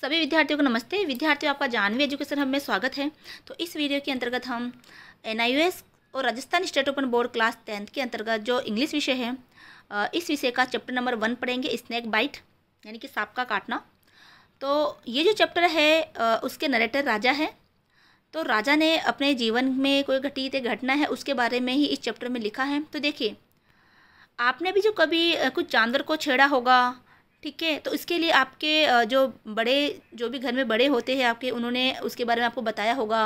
सभी विद्यार्थियों को नमस्ते विद्यार्थियों आपका जानवी एजुकेशन हब में स्वागत है तो इस वीडियो के अंतर्गत हम एन और Rajasthan state open board class tenth के अंतर्गत जो इंग्लिश विषय है इस विषय का चैप्टर नंबर वन पढ़ेंगे स्नैक बाइट यानी कि सांप का काटना तो ये जो चैप्टर है उसके नरेटर राजा है तो राजा ने अपने जीवन में कोई घटित घटना है उसके बारे में ही इस चैप्टर में लिखा है तो देखिए आपने भी जो कभी कुछ जानवर को छेड़ा होगा ठीक है तो इसके लिए आपके जो बड़े जो भी घर में बड़े होते हैं आपके उन्होंने उसके बारे में आपको बताया होगा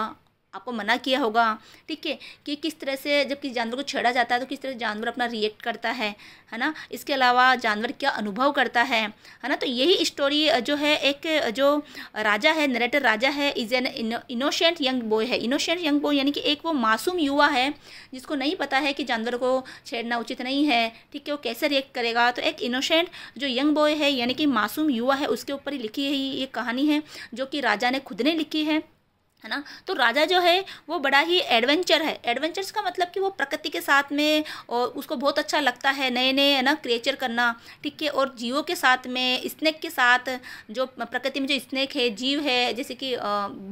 आपको मना किया होगा ठीक है कि किस तरह से जब किसी जानवर को छेड़ा जाता है तो किस तरह से जानवर अपना रिएक्ट करता है है ना इसके अलावा जानवर क्या अनुभव करता है है ना तो यही स्टोरी जो है एक जो राजा है नरेटर राजा है is an innocent young boy है इनोसेंट यंग बॉय यानी कि एक वो मासूम युवा है जिसको नहीं पता है कि जानवर को छेड़ना उचित नहीं है ठीक है वो कैसे रिएक्ट करेगा तो एक इनोसेंट जो यंग बॉय है यानी कि मासूम युवा है उसके ऊपर ही लिखी है ये कहानी है जो कि राजा ने खुद ने लिखी है है ना तो राजा जो है वो बड़ा ही एडवेंचर है एडवेंचर्स का मतलब कि वो प्रकृति के साथ में और उसको बहुत अच्छा लगता है नए नए है ना क्रिएचर करना ठीक है और जीवों के साथ में स्नैक के साथ जो प्रकृति में जो स्नैक है जीव है जैसे कि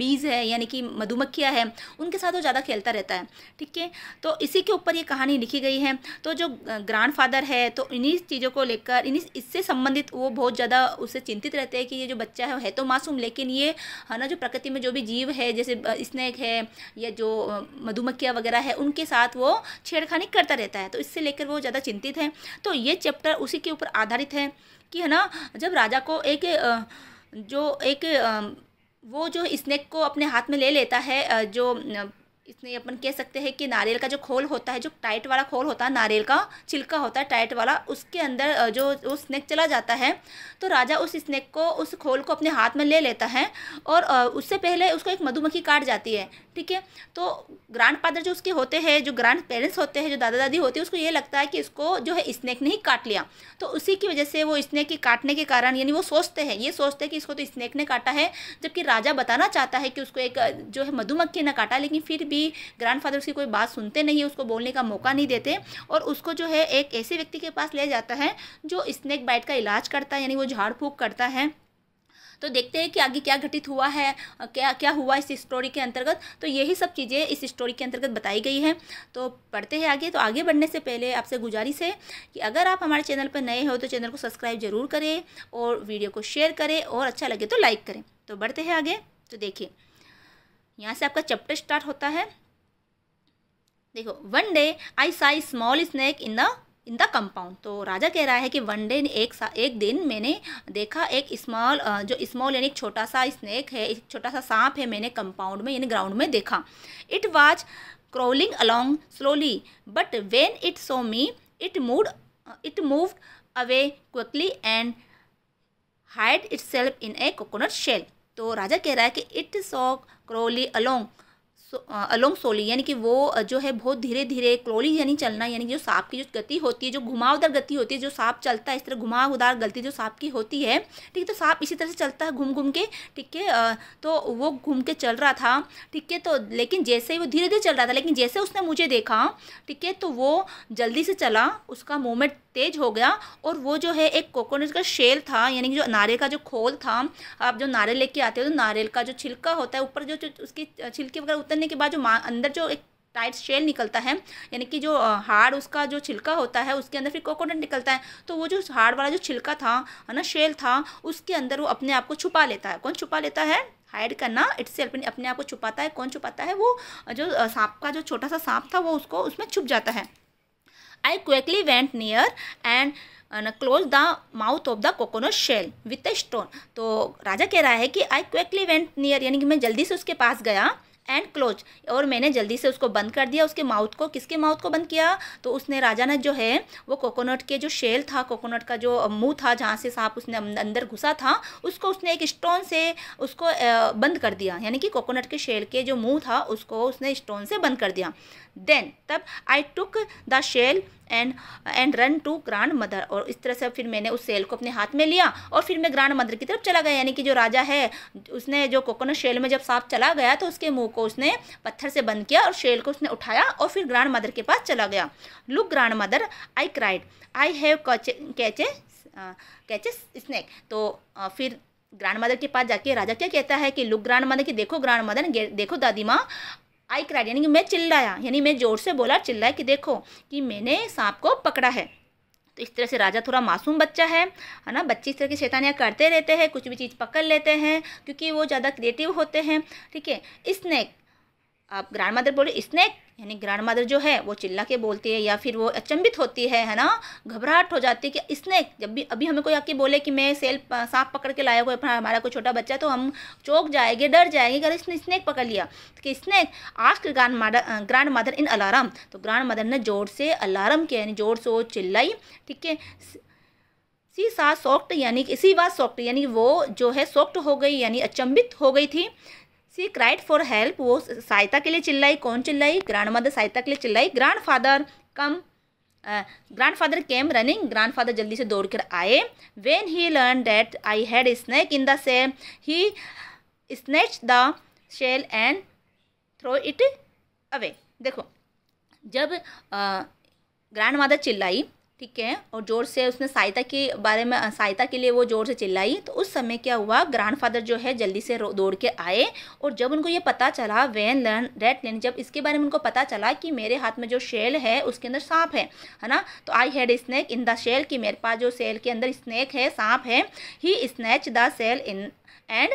बीज है यानी कि मधुमक्खियाँ है उनके साथ वो ज़्यादा खेलता रहता है ठीक है तो इसी के ऊपर ये कहानी लिखी गई है तो जो ग्रांड है तो इन्हीं चीज़ों को लेकर इन्हीं इससे संबंधित वो बहुत ज़्यादा उससे चिंतित रहते हैं कि ये जो बच्चा है है तो मासूम लेकिन ये है ना जो प्रकृति में जो भी जीव है जैसे स्नैक है या जो मधुमक्खियाँ वगैरह है उनके साथ वो छेड़खानी करता रहता है तो इससे लेकर वो ज़्यादा चिंतित हैं तो ये चैप्टर उसी के ऊपर आधारित है कि है ना जब राजा को एक जो एक वो जो स्नैक को अपने हाथ में ले लेता है जो इसमें अपन कह सकते हैं कि नारियल का जो खोल होता है जो टाइट वाला खोल होता है नारियल का छिलका होता है टाइट वाला उसके अंदर जो वो स्नैक चला जाता है तो राजा उस स्नैक को उस खोल को अपने हाथ में ले लेता है और उससे पहले उसको एक मधुमक्खी काट जाती है ठीक है तो ग्रांड फादर जो उसके होते हैं जो ग्रांड पेरेंट्स होते हैं जो दादा दादी होती है उसको ये लगता है कि इसको जो है स्नैक ने ही काट लिया तो उसी की वजह से वो स्नैक के काटने के कारण यानी वो सोचते हैं ये सोचते हैं कि इसको तो स्नैक ने काटा है जबकि राजा बताना चाहता है कि उसको एक जो है मधुमक्खी ने काटा लेकिन फिर भी ग्रैंडफादर उसकी कोई बात सुनते नहीं उसको बोलने का मौका नहीं देते और उसको जो है एक ऐसे व्यक्ति के पास ले जाता है जो स्नैक बाइट का इलाज करता है यानी वो झाड़ फूक करता है तो देखते हैं कि आगे क्या घटित हुआ है क्या क्या हुआ इस स्टोरी के अंतर्गत तो यही सब चीज़ें इस स्टोरी के अंतर्गत बताई गई हैं तो पढ़ते हैं आगे तो आगे बढ़ने से पहले आपसे गुजारिश है कि अगर आप हमारे चैनल पर नए हो तो चैनल को सब्सक्राइब जरूर करें और वीडियो को शेयर करें और अच्छा लगे तो लाइक करें तो बढ़ते हैं आगे तो देखिए यहाँ से आपका चैप्टर स्टार्ट होता है देखो one day I saw small snake in the in the compound तो राजा कह रहा है कि वन डे एक सा एक दिन मैंने देखा एक स्मॉल जो स्मॉल यानी एक छोटा सा स्नैक है एक छोटा सा सांप है मैंने कंपाउंड में यानी ग्राउंड में देखा it was crawling along slowly but when it saw me it moved it moved away quickly and hid itself in a coconut shell तो राजा कह रहा है कि it saw crawling along along slowly यानी कि वो जो है बहुत धीरे धीरे क्लोली यानी चलना यानी कि जो सांप की जो गति होती है जो घुमावदार गति होती है जो सांप चलता है इस तरह घुमावदार गलती जो सांप की होती है ठीक है तो सांप इसी तरह से चलता है घूम घूम के ठीक है तो वो घूम के चल रहा था ठीक है तो लेकिन जैसे ही वो धीरे धीरे चल रहा था लेकिन जैसे उसने मुझे देखा ठीक है तो वो जल्दी से चला उसका मूवमेंट तेज हो गया और वो जो है एक कोकोनट का शेल था यानी कि जो नारियल का जो खोल था आप जो नारियल लेके आते हो तो नारियल का जो छिलका होता है ऊपर जो, जो उसकी छिलके वगैरह उतर करने के बाद जो अंदर जो एक टाइट शेल निकलता है यानी कि जो हार्ड उसका जो छिलका होता है उसके अंदर फिर कोकोनट निकलता है तो वो जो हार्ड वाला जो छिलका था है ना शेल था उसके अंदर वो अपने आप को छुपा लेता है कौन छुपा लेता है हाइड करना इट्स अपने आप को छुपाता है कौन छुपाता है वो जो सांप का जो छोटा सा सांप था वो उसको उसमें छुप जाता है I quickly went near and close the mouth of the coconut shell with a stone तो राजा कह रहा है कि आई क्विकली वेंट नियर यानी कि मैं जल्दी से उसके पास गया एंड क्लोज और मैंने जल्दी से उसको बंद कर दिया उसके माउथ को किसके माउथ को बंद किया तो उसने राजा ने जो है वो कोकोनट के जो शेल था कोकोनट का जो मुँह था जहाँ से सांप उसने अं, अंदर घुसा था उसको उसने एक स्टोन से उसको बंद कर दिया यानी कि कोकोनट के शेल के जो मुँह था उसको उसने स्टोन से बंद कर दिया देन तब I took the shell and and ran to grandmother और इस तरह से फिर मैंने उस सेल को अपने हाथ में लिया और फिर मैं ग्रांड मदर की तरफ चला गया यानी कि जो राजा है उसने जो कोकोनट शेल में जब सांप चला गया तो उसके मुँह को उसने पत्थर से बंद किया और शेल को उसने उठाया और फिर ग्रांड मदर के पास चला गया look grandmother I cried I have caught caught snake तो आ, uh, फिर ग्रांड मदर के पास जाके राजा क्या कहता है कि लुक ग्रांड मदर की देखो ग्रांड मदर देखो दादी माँ आई क्राइड यानी कि मैं चिल्लाया यानी मैं ज़ोर से बोला चिल्लाया कि देखो कि मैंने सांप को पकड़ा है तो इस तरह से राजा थोड़ा मासूम बच्चा है है ना बच्चे इस तरह की शैतानियाँ करते रहते हैं कुछ भी चीज़ पकड़ लेते हैं क्योंकि वो ज़्यादा क्रिएटिव होते हैं ठीक है स्नैक आप ग्रैंड मदर बोले स्नैक यानी ग्रैंड मदर जो है वो चिल्ला के बोलती है या फिर वो अचंभित होती है है ना घबराहट हो जाती है कि इसने जब भी अभी हमें कोई आके बोले कि मैं सेल सांप पकड़ के लाया कोई हमारा कोई छोटा बच्चा तो हम चौक जाएंगे डर जाएंगे अगर इसने स्नैक पकड़ लिया तो कि snake ask grandmother grandmother in alarm तो ग्रांड मदर ने ज़ोर से अलार्म किया यानी ज़ोर से वो चिल्लाई ठीक है सी सा सॉक्ट यानी इसी बात सॉक्ट यानी वो जो है सॉक्ट हो गई यानी अचंभित हो गई थी सी क्राइड फॉर हेल्प वो सहायता के लिए चिल्लाई कौन चिल्लाई ग्रैंड मदर सहायता के लिए चिल्लाई grandfather come grandfather came running grandfather जल्दी से दौड़ कर आए when he learn that I had snake in the shell he snatch the shell and throw it away देखो जब ग्रैंड uh, मदर चिल्लाई ठीक है और ज़ोर से उसने सहायता के बारे में सहायता के लिए वो ज़ोर से चिल्लाई तो उस समय क्या हुआ ग्रैंडफादर जो है जल्दी से दौड़ के आए और जब उनको ये पता चला वैन लेन जब इसके बारे में उनको पता चला कि मेरे हाथ में जो शेल है उसके अंदर सांप है है ना तो I had snake in the shell कि मेरे पास जो सेल के अंदर स्नैक है सांप है he snatch the shell in and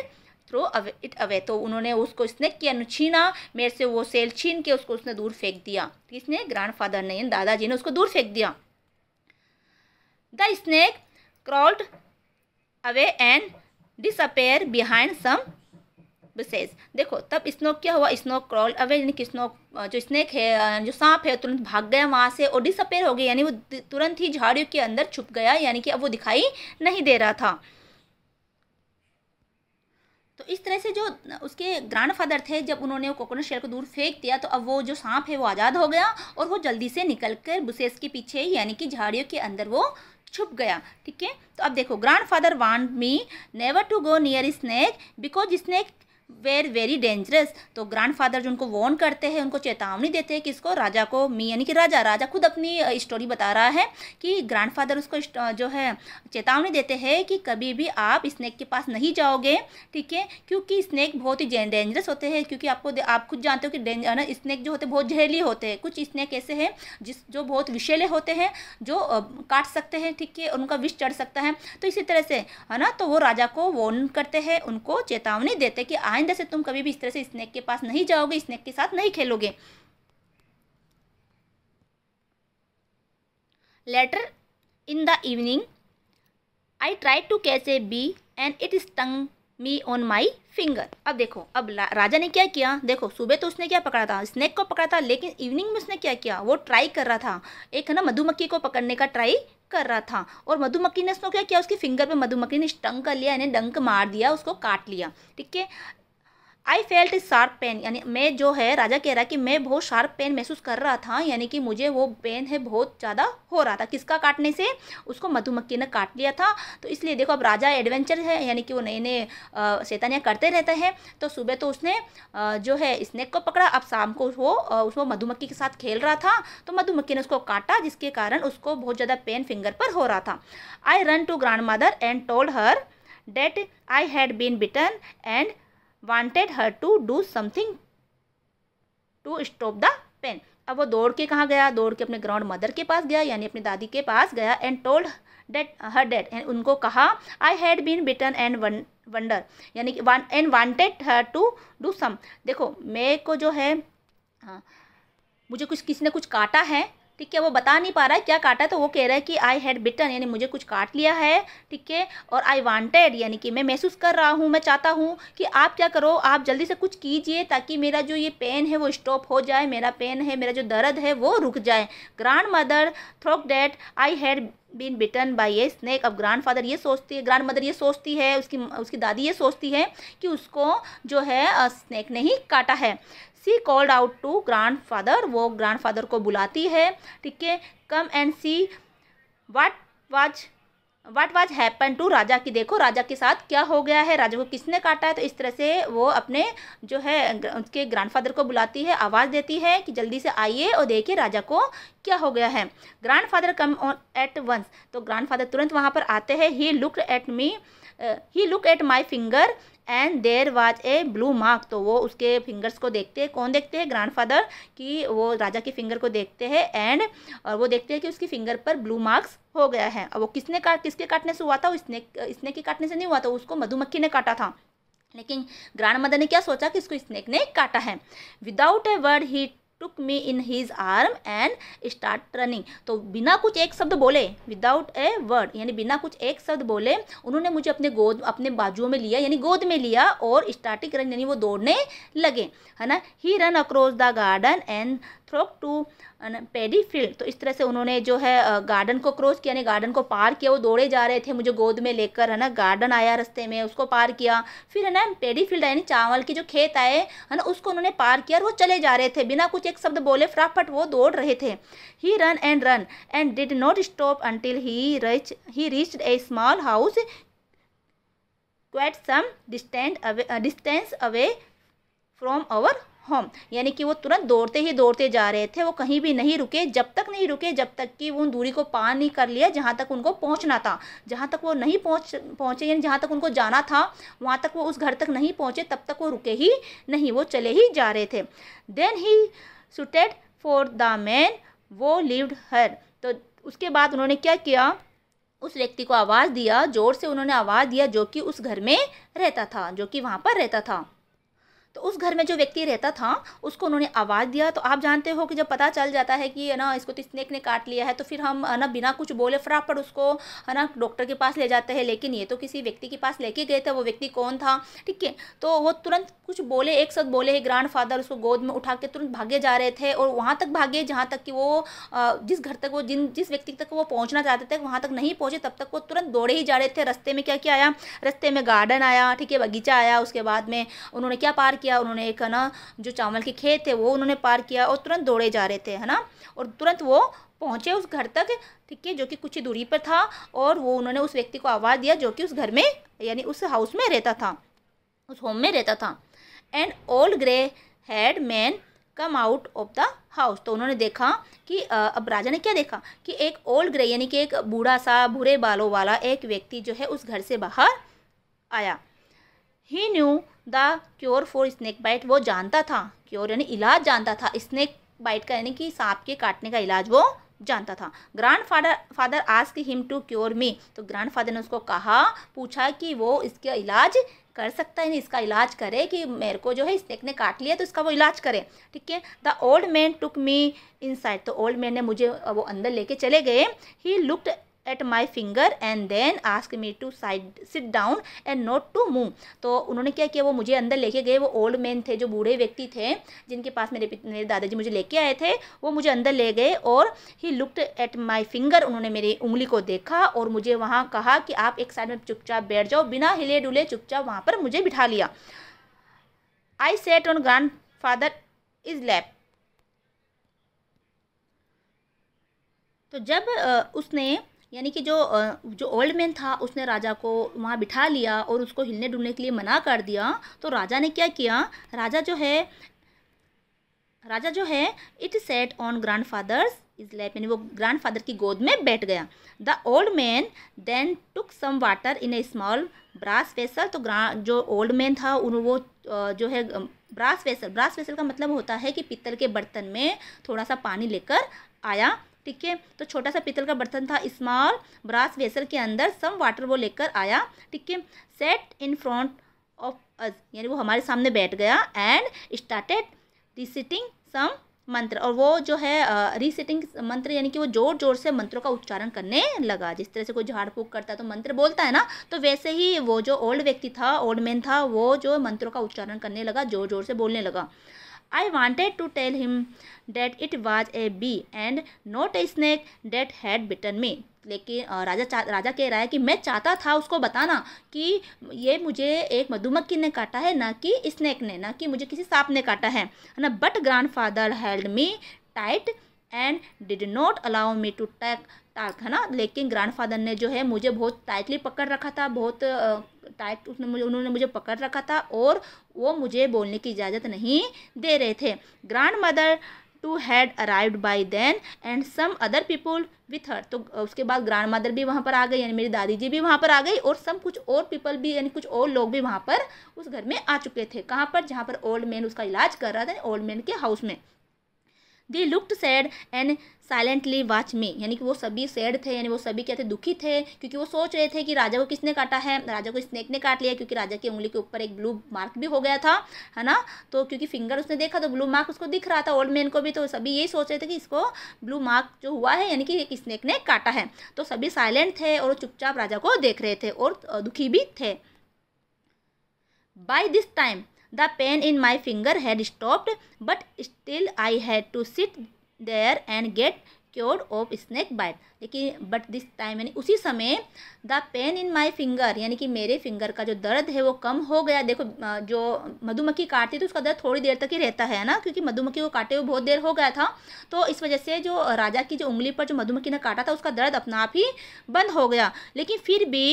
throw away it away तो उन्होंने उसको स्नैक किया छीना मेरे से वो सेल छीन के उसको उसने दूर फेंक दिया किसने ग्रैंड फादर ने दादाजी ने उसको दूर फेंक दिया the snake crawled away and disappear behind some bushes. देखो तब स्नो क्या हुआ स्नो क्रॉल अवे यानी कि स्नो जो स्नेक है जो सांप है तुरंत भाग गया वहाँ से और डिसअपेयर हो गया यानी वो तुरंत ही झाड़ियों के अंदर छुप गया यानी कि अब वो दिखाई नहीं दे रहा था तो इस तरह से जो उसके ग्रैंडफादर थे जब उन्होंने वो कोकोनट शेल को दूर फेंक दिया तो अब वो जो सांप है वो आज़ाद हो गया और वो जल्दी से निकल कर बुसेस के पीछे यानी कि झाड़ियों के अंदर वो छुप गया ठीक है तो अब देखो grandfather want me never to go near snake because snake were very dangerous तो ग्रैंडफादर जो उनको वॉर्न करते हैं उनको चेतावनी देते हैं कि इसको राजा को मी यानी कि राजा राजा खुद अपनी स्टोरी बता रहा है कि ग्रैंडफादर उसको जो है चेतावनी देते हैं कि कभी भी आप स्नैक के पास नहीं जाओगे ठीक है क्योंकि स्नैक बहुत ही डेंजरस होते हैं क्योंकि आपको आप खुद जानते हो कि स्नैक जो होते हैं बहुत जहरीले होते हैं कुछ स्नैक ऐसे हैं जिस जो बहुत विषैले होते हैं जो काट सकते हैं ठीक है उनका विष चढ़ सकता है तो इसी तरह से है ना तो वो राजा को वॉर्न करते हैं उनको चेतावनी देते कि आ आइंदा से तुम कभी भी इस तरह से स्नैक के पास नहीं जाओगे स्नैक के साथ नहीं खेलोगे later in the evening I try to catch a bee and it stung me on my finger अब देखो अब राजा ने क्या किया देखो सुबह तो उसने क्या पकड़ा था स्नैक को पकड़ा था लेकिन इवनिंग में उसने क्या किया वो ट्राई कर रहा था एक है ना मधुमक्खी को पकड़ने का ट्राई कर रहा था और मधुमक्खी ने उसको क्या किया उसकी फिंगर पे मधुमक्खी ने स्टंग कर लिया यानी डंक मार दिया उसको काट लिया ठीक है आई फेल्ट शार्प पेन यानी मैं जो है राजा कह रहा कि मैं बहुत शार्प पेन महसूस कर रहा था यानी कि मुझे वो पेन है बहुत ज़्यादा हो रहा था किसका काटने से उसको मधुमक्खी ने काट लिया था तो इसलिए देखो अब राजा एडवेंचर है यानी कि वो नए नए शैतानियाँ करते रहते हैं तो सुबह तो उसने जो है स्नैक को पकड़ा अब शाम को वो उसको मधुमक्खी के साथ खेल रहा था तो मधुमक्खी ने उसको काटा जिसके कारण उसको बहुत ज़्यादा पेन फिंगर पर हो रहा था I ran to grandmother and told her that I had been bitten and wanted her to do something to stop the pain अब वो दौड़ के कहाँ गया दौड़ के अपने ग्राउंड मदर के पास गया यानी अपनी दादी के पास गया and told that her that and उनको कहा I had been bitten and wonder यानी कि one and wanted her to do some देखो मे को जो है हाँ मुझे कुछ किसी ने कुछ काटा है ठीक है वो बता नहीं पा रहा है क्या काटा है तो वो कह रहा है कि आई हैड बिटन यानी मुझे कुछ काट लिया है ठीक है और आई वांटेड यानी कि मैं महसूस कर रहा हूँ मैं चाहता हूँ कि आप क्या करो आप जल्दी से कुछ कीजिए ताकि मेरा जो ये पेन है वो स्टॉप हो जाए मेरा पेन है मेरा जो दर्द है वो रुक जाए ग्रांड मदर थ्रोक that I had been bitten by a snake अब ग्रांड फादर ये सोचती है ग्रांड मदर ये सोचती है उसकी उसकी दादी ये सोचती है कि उसको जो है स्नैक ने ही काटा है she called out to grandfather वो ग्रांड फादर को बुलाती है ठीक है come and see what was what was happen to Raja की देखो राजा के साथ क्या हो गया है राजा को किसने काटा है तो इस तरह से वो अपने जो है उसके ग्रैंडफादर को बुलाती है आवाज़ देती है कि जल्दी से आइए और देखिए राजा को क्या हो गया है grandfather come on at once तो ग्रैंडफादर तुरंत वहाँ पर आते हैं he look at me he look at my finger and there was a blue mark तो वो उसके फिंगर्स को देखते हैं कौन देखते हैं ग्रैंडफादर कि वो राजा के फिंगर को देखते हैं एंड और वो देखते हैं कि उसकी फिंगर पर ब्लू मार्क्स हो गया है और वो किसने काट किसके काटने से हुआ था इसने इसने के काटने से नहीं हुआ था उसको मधुमक्खी ने काटा था लेकिन ग्रांड मदर ने क्या सोचा कि इसको स्नेक ने काटा है without a word he took me in his arm and start running तो बिना कुछ एक शब्द बोले विदाउट ए वर्ड यानी बिना कुछ एक शब्द बोले उन्होंने मुझे अपने गोद अपने बाजुओं में लिया यानी गोद में लिया और स्टार्टिंग रन यानी वो दौड़ने लगे है ना he ran across the garden and through to paddy field तो इस तरह से उन्होंने जो है गार्डन को क्रॉस किया यानी गार्डन को पार किया वो दौड़े जा रहे थे मुझे गोद में लेकर है ना गार्डन आया रस्ते में उसको पार किया फिर है ना पेडी फील्ड यानी चावल के जो खेत आए है ना उसको उन्होंने पार किया और वो चले जा रहे थे बिना कुछ एक शब्द बोले फटाफट वो दौड़ रहे थे he ran and ran and did not stop until he reach he reach a small house quite some distant away distance away from our home हाँ, यानी कि वो तुरंत दौड़ते ही दौड़ते जा रहे थे वो कहीं भी नहीं रुके जब तक नहीं रुके जब तक कि वो उन दूरी को पार नहीं कर लिया जहाँ तक उनको पहुँचना था जहाँ तक वो नहीं पहुँच पहुँचे यानी जहाँ तक उनको जाना था वहाँ तक वो उस घर तक नहीं पहुँचे तब तक वो रुके ही नहीं वो चले ही जा रहे थे then he shouted for the man वो लिव्ड हर तो उसके बाद उन्होंने क्या किया उस व्यक्ति को आवाज़ दिया ज़ोर से उन्होंने आवाज़ दिया जो कि उस घर में रहता था जो कि वहाँ पर रहता था तो उस घर में जो व्यक्ति रहता था उसको उन्होंने आवाज़ दिया तो आप जानते हो कि जब पता चल जाता है कि है ना इसको तो स्नेक ने काट लिया है तो फिर हम है ना बिना कुछ बोले फटाफट उसको है ना डॉक्टर के पास ले जाते हैं लेकिन ये तो किसी व्यक्ति के पास लेके गए थे वो व्यक्ति कौन था ठीक है तो वो तुरंत कुछ बोले एक साथ बोले है ग्रांड फादर उसको गोद में उठा के तुरंत भागे जा रहे थे और वहाँ तक भागे जहाँ तक कि वो जिस घर तक वो जिन जिस व्यक्ति तक वो पहुँचना चाहते थे वहाँ तक नहीं पहुँचे तब तक वो तुरंत दौड़े ही जा रहे थे रस्ते में क्या क्या आया रस्ते में गार्डन आया ठीक है बगीचा आया उसके बाद में उन्होंने क्या पार किया किया उन्होंने एक है ना जो चावल के खेत थे वो उन्होंने पार किया और तुरंत दौड़े जा रहे थे है ना और तुरंत वो पहुंचे उस घर तक ठीक है जो कि कुछ ही दूरी पर था और वो उन्होंने उस व्यक्ति को आवाज़ दिया जो कि उस घर में यानी उस हाउस में रहता था उस होम में रहता था and old grey haired man come out of the house तो उन्होंने देखा कि अब राजा ने क्या देखा कि एक ओल्ड ग्रे यानी कि एक बूढ़ा सा भूरे बालों वाला एक व्यक्ति जो है उस घर से बाहर आया he knew the cure for snake bite वो जानता था क्योर यानी इलाज जानता था स्नैक बाइट का यानी कि सांप के काटने का इलाज वो जानता था ग्रैंड फादर फादर आज की हिम टू क्योर मी तो ग्रैंड फादर ने उसको कहा पूछा कि वो इसका इलाज कर सकता है इसका इलाज करे कि मेरे को जो है स्नेक ने काट लिया तो इसका वो इलाज करे ठीक है the old man took me in तो ओल्ड मैन ने मुझे वो अंदर लेके चले गए he looked at my finger and then ask me to side sit down and not to move तो उन्होंने क्या किया वो मुझे अंदर लेके गए वो ओल्ड मैन थे जो बूढ़े व्यक्ति थे जिनके पास मेरे मेरे दादाजी मुझे लेके आए थे वो मुझे अंदर ले गए और he looked at my finger उन्होंने मेरी उंगली को देखा और मुझे वहाँ कहा कि आप एक साइड में चुपचाप बैठ जाओ बिना हिले डुले चुपचाप वहाँ पर मुझे बिठा लिया I sat on grandfather is lap तो जब उसने यानी कि जो जो ओल्ड मैन था उसने राजा को वहाँ बिठा लिया और उसको हिलने डुलने के लिए मना कर दिया तो राजा ने क्या किया राजा जो है राजा जो है it sat on grandfather's is lap यानी वो ग्रांड फादर की गोद में बैठ गया the old man then took some water in a small brass vessel तो जो ओल्ड मैन था उन वो जो है ब्रास वेसल ब्रास वेसल का मतलब होता है कि पित्तल के बर्तन में थोड़ा सा पानी लेकर आया ठीक है तो छोटा सा पीतल का बर्तन था स्मॉल ब्रास वेसल के अंदर सम वाटर वो लेकर आया ठीक है set in front of us यानी वो हमारे सामने बैठ गया एंड स्टार्टेड रिसिटिंग सम मंत्र और वो जो है रिसिटिंग मंत्र यानी कि वो जोर जोर से मंत्रों का उच्चारण करने लगा जिस तरह से कोई झाड़ फूक करता है तो मंत्र बोलता है ना तो वैसे ही वो जो ओल्ड व्यक्ति था ओल्ड मैन था वो जो मंत्रों का उच्चारण करने लगा जोर जोर से बोलने लगा I wanted to tell him that it was a bee and not a snake that had bitten me. लेकिन राजा राजा कह रहा है कि मैं चाहता था उसको बताना कि ये मुझे एक मधुमक्खी ने काटा है ना कि स्नैक ने ना कि मुझे किसी सांप ने काटा है ना but grandfather held me tight and did not allow me to टैक टाक है ना लेकिन ग्रैंडफादर ने जो है मुझे बहुत टाइटली पकड़ रखा था बहुत टाइट उसने मुझे उन्होंने मुझे पकड़ रखा था और वो मुझे बोलने की इजाज़त नहीं दे रहे थे grandmother too had arrived by then and some other people with her तो उसके बाद ग्रैंड मदर भी वहाँ पर आ गई यानी मेरी दादी जी भी वहाँ पर आ गई और सम कुछ और पीपल भी यानी कुछ और लोग भी वहाँ पर उस घर में आ चुके थे कहाँ पर जहाँ पर ओल्ड मैन उसका इलाज कर रहा था ओल्ड मैन के हाउस में they looked sad and silently watch me यानी कि वो सभी सैड थे यानी वो सभी क्या थे दुखी थे क्योंकि वो सोच रहे थे कि राजा को किसने काटा है राजा को स्नेक ने काट लिया क्योंकि राजा की उंगली के ऊपर एक ब्लू मार्क भी हो गया था है ना तो क्योंकि फिंगर उसने देखा तो ब्लू मार्क उसको दिख रहा था ओल्ड मैन को भी तो सभी यही सोच रहे थे कि इसको ब्लू मार्क जो हुआ है यानी कि एक स्नेक ने काटा है तो सभी साइलेंट थे और चुपचाप राजा को देख रहे थे और दुखी भी थे by this time The pain in my finger had stopped, but still I had to sit there and get cured of snake bite. लेकिन बट दिस टाइम यानी उसी समय the pain in my finger यानी कि मेरे finger का जो दर्द है वो कम हो गया देखो जो मधुमक्खी काटती है तो उसका दर्द थोड़ी देर तक ही रहता है ना क्योंकि मधुमक्खी को काटे हुए बहुत देर हो गया था तो इस वजह से जो राजा की जो उंगली पर जो मधुमक्खी ने काटा था उसका दर्द अपना आप ही बंद हो गया लेकिन फिर भी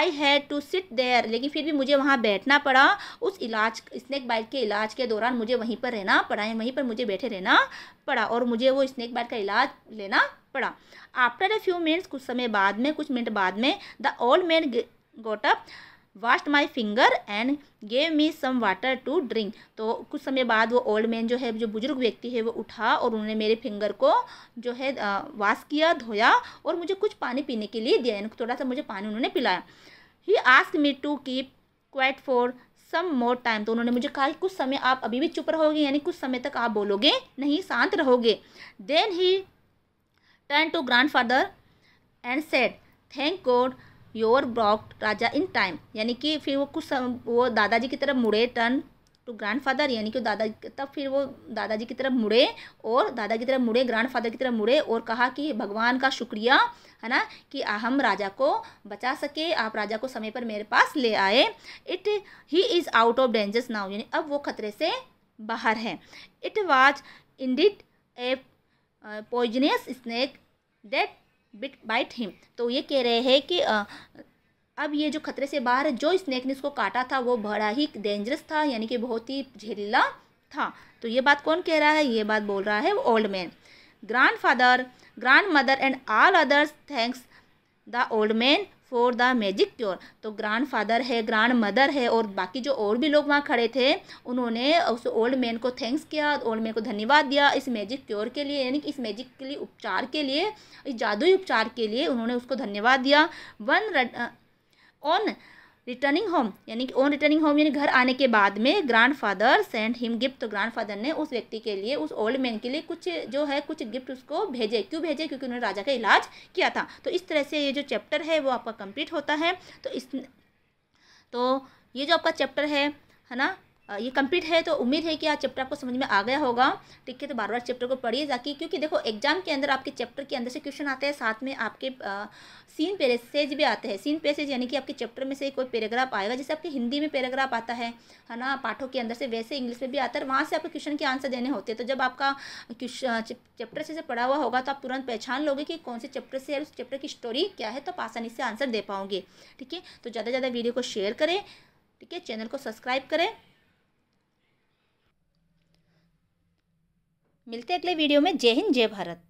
I had to sit there लेकिन फिर भी मुझे वहाँ बैठना पड़ा उस इलाज स्नैक बाइट के इलाज के दौरान मुझे वहीं पर रहना पड़ा या वहीं पर मुझे बैठे रहना पड़ा और मुझे वो स्नैक बाइट का इलाज लेना पड़ा आफ्टर ए फ्यू मिनट्स कुछ समय बाद में कुछ मिनट बाद में the old man got up washed my finger and gave me some water to drink तो कुछ समय बाद वो ओल्ड मैन जो है जो बुजुर्ग व्यक्ति है वो उठा और उन्होंने मेरे फिंगर को जो है वाश किया धोया और मुझे कुछ पानी पीने के लिए दिया यानी थोड़ा सा मुझे पानी उन्होंने पिलाया he ask me to keep quiet for some more time तो उन्होंने मुझे कहा कि कुछ समय आप अभी भी चुप रहोगे यानी कुछ समय तक आप बोलोगे नहीं शांत रहोगे then he turn to grandfather and said thank God your brought Raja in time यानी कि फिर वो कुछ वो दादाजी की तरफ मुड़े टर्न टू फादर यानी कि दादा तब फिर वो दादाजी की तरफ मुड़े और दादा की तरफ मुड़े फादर की तरफ मुड़े और कहा कि भगवान का शुक्रिया है ना कि हम राजा को बचा सके आप राजा को समय पर मेरे पास ले आए it he is out of dangers now यानी अब वो खतरे से बाहर है it was indeed a poisonous snake that bit bite him तो ये कह रहे हैं कि अब ये जो खतरे से बाहर जो स्नैक ने इसको काटा था वो बड़ा ही डेंजरस था यानी कि बहुत ही झेला था तो ये बात कौन कह रहा है ये बात बोल रहा है old man grandfather grandmother and all others thanks the old man for the magic cure तो ग्रांड फादर है ग्रांड मदर है और बाकी जो और भी लोग वहाँ खड़े थे उन्होंने उस ओल्ड मैन को थैंक्स किया ओल्ड मैन को धन्यवाद दिया इस मैजिक क्योर के लिए यानी कि इस मैजिक के लिए उपचार के लिए इस जादुई उपचार के लिए उन्होंने उसको धन्यवाद दिया one on uh, returning home यानी कि ओन रिटर्निंग होम यानी घर आने के बाद में grandfather send him gift तो ग्रांड फादर ने उस व्यक्ति के लिए उस ओल्ड मैन के लिए कुछ जो है कुछ गिफ्ट उसको भेजे क्यों भेजे क्योंकि उन्होंने राजा का इलाज किया था तो इस तरह से ये जो चैप्टर है वो आपका कंप्लीट होता है तो इस तो ये जो आपका चैप्टर है है ना ये कंप्लीट है तो उम्मीद है कि आज चैप्टर आपको समझ में आ गया होगा ठीक है तो बार बार चैप्टर को पढ़िए ताकि क्योंकि देखो एग्जाम के अंदर आपके चैप्टर के अंदर से क्वेश्चन आते हैं साथ में आपके सीन पैसेज भी आते हैं सीन पैसेज यानी कि आपके चैप्टर में से कोई पैराग्राफ आएगा जैसे आपके हिंदी में पैराग्राफ आता है है ना पाठों के अंदर से वैसे इंग्लिश में भी आता है वहाँ से आपको क्वेश्चन के आंसर देने होते हैं तो जब आपका चैप्टर से पढ़ा हुआ होगा तो आप तुरंत पहचान लोगे कि कौन से चैप्टर से है उस चैप्टर की स्टोरी क्या है तो आप आसानी से आंसर दे पाओगे ठीक है तो ज़्यादा से ज़्यादा वीडियो को शेयर करें ठीक है चैनल को सब्सक्राइब करें मिलते अगले वीडियो में जय हिंद जय भारत